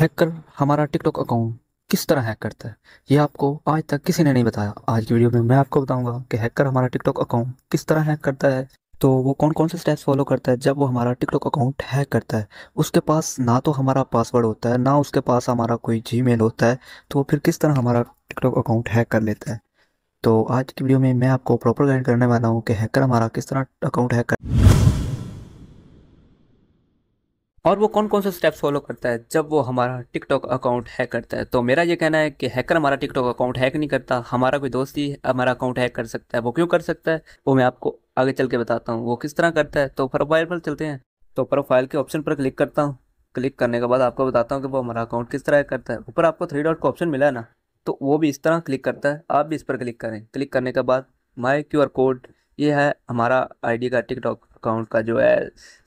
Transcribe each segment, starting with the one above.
hacker हमारा TikTok account किस तरह हैक करता है ये आपको आज तक किसी ने नहीं बताया आज की वीडियो में मैं आपको बताऊंगा कि हैकर हमारा टिकटॉक अकाउंट किस तरह हैक करता है तो वो कौन कौन से स्टेप्स फॉलो करता है जब वो हमारा टिकटॉक अकाउंट हैक करता है उसके पास ना तो हमारा पासवर्ड होता है ना उसके पास हमारा कोई जी होता है तो वो फिर किस तरह हमारा टिकटॉक अकाउंट हैक कर लेता है तो आज की वीडियो में मैं आपको प्रॉपर गाइड करने वाला हूँ कि हैकर हमारा किस तरह अकाउंट हैक कर और वो कौन कौन से स्टेप्स फॉलो करता है जब वो हमारा टिकटॉक अकाउंट हैक करता है तो मेरा ये कहना है कि हैकर हमारा टिकटॉक अकाउंट हैक नहीं करता हमारा कोई दोस्त ही हमारा अकाउंट हैक कर सकता है वो क्यों कर सकता है वो मैं आपको आगे चल के बताता हूँ वो किस तरह करता है तो प्रोफाइल पर चलते हैं तो प्रोफाइल के ऑप्शन पर क्लिक करता हूँ क्लिक करने के बाद आपको बताता हूँ कि वो हमारा अकाउंट किस तरह करता है ऊपर आपको थ्री डॉट का ऑप्शन मिला है ना तो वो भी इस तरह क्लिक करता है आप भी इस पर क्लिक करें क्लिक करने के बाद माई क्यू आर कोड ये है हमारा आईडी का टिकटॉक अकाउंट का जो है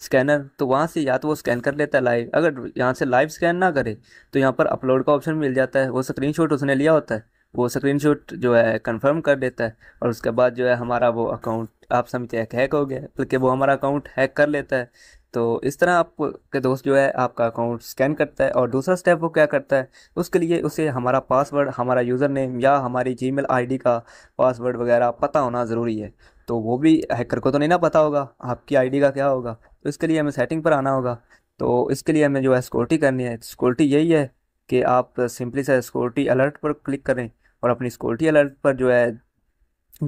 स्कैनर तो वहाँ से या तो वो स्कैन कर लेता है लाइव अगर यहाँ से लाइव स्कैन ना करे तो यहाँ पर अपलोड का ऑप्शन मिल जाता है वो शॉट उसने लिया होता है वो शॉट जो है कंफर्म कर देता है और उसके बाद जो है हमारा वो अकाउंट आप समझते हैं हैक हो गया बल्कि वो हमारा अकाउंट हैक कर लेता है तो इस तरह आपके दोस्त जो है आपका अकाउंट स्कैन करता है और दूसरा स्टेप वो क्या करता है उसके लिए उसे हमारा पासवर्ड हमारा यूज़र नेम या हमारी जीमेल आईडी का पासवर्ड वगैरह पता होना ज़रूरी है तो वो भी हैकर को तो नहीं ना पता होगा आपकी आईडी का क्या होगा तो इसके लिए हमें सेटिंग पर आना होगा तो इसके लिए हमें जो है सिक्योरिटी करनी है सिक्योरिटी यही है कि आप सिंपली से सिक्योरिटी अलर्ट पर क्लिक करें और अपनी सिक्योरिटी अलर्ट पर जो है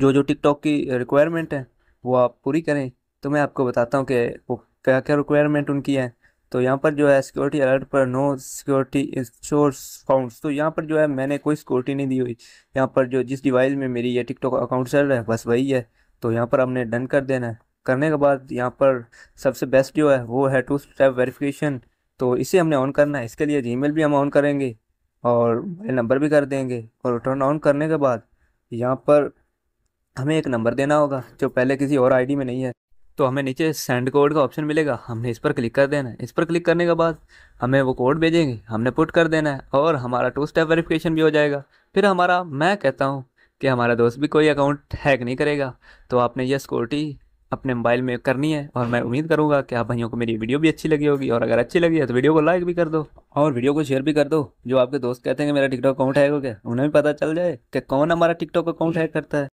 जो जो टिकटॉक की रिक्वायरमेंट है वो आप पूरी करें तो मैं आपको बताता हूँ कि वो क्या क्या रिक्वायरमेंट उनकी है तो यहाँ पर जो है सिक्योरिटी अलर्ट पर नो सिक्योरिटी सोर्स अकाउंट्स तो यहाँ पर जो है मैंने कोई सिक्योरिटी नहीं दी हुई यहाँ पर जो जिस डिवाइस में मेरी ये टिकटॉक अकाउंट चल रहा है बस वही है तो यहाँ पर हमने डन कर देना है करने के बाद यहाँ पर सबसे बेस्ट जो है वो है टू स्टेप वेरिफिकेशन तो इसे हमने ऑन करना है इसके लिए मेल भी हम ऑन करेंगे और मोबाइल नंबर भी कर देंगे और टर्न ऑन करने के बाद यहाँ पर हमें एक नंबर देना होगा जो पहले किसी और आईडी में नहीं है तो हमें नीचे सेंड कोड का ऑप्शन मिलेगा हमने इस पर क्लिक कर देना है इस पर क्लिक करने के बाद हमें वो कोड भेजेंगे हमने पुट कर देना है और हमारा टू स्टेप वेरिफिकेशन भी हो जाएगा फिर हमारा मैं कहता हूँ कि हमारा दोस्त भी कोई अकाउंट हैक नहीं करेगा तो आपने यह सिक्योरिटी अपने मोबाइल में करनी है और मैं उम्मीद करूँगा कि आप भाइयों को मेरी वीडियो भी अच्छी लगी होगी और अगर अच्छी लगी है तो वीडियो को लाइक भी कर दो और वीडियो को शेयर भी कर दो जो आपके दोस्त कहते हैं कि मेरा टिकटॉक अकाउंट हैक हो गया उन्हें भी पता चल जाए कि कौन हमारा टिकटॉक अकाउंट हैक करता है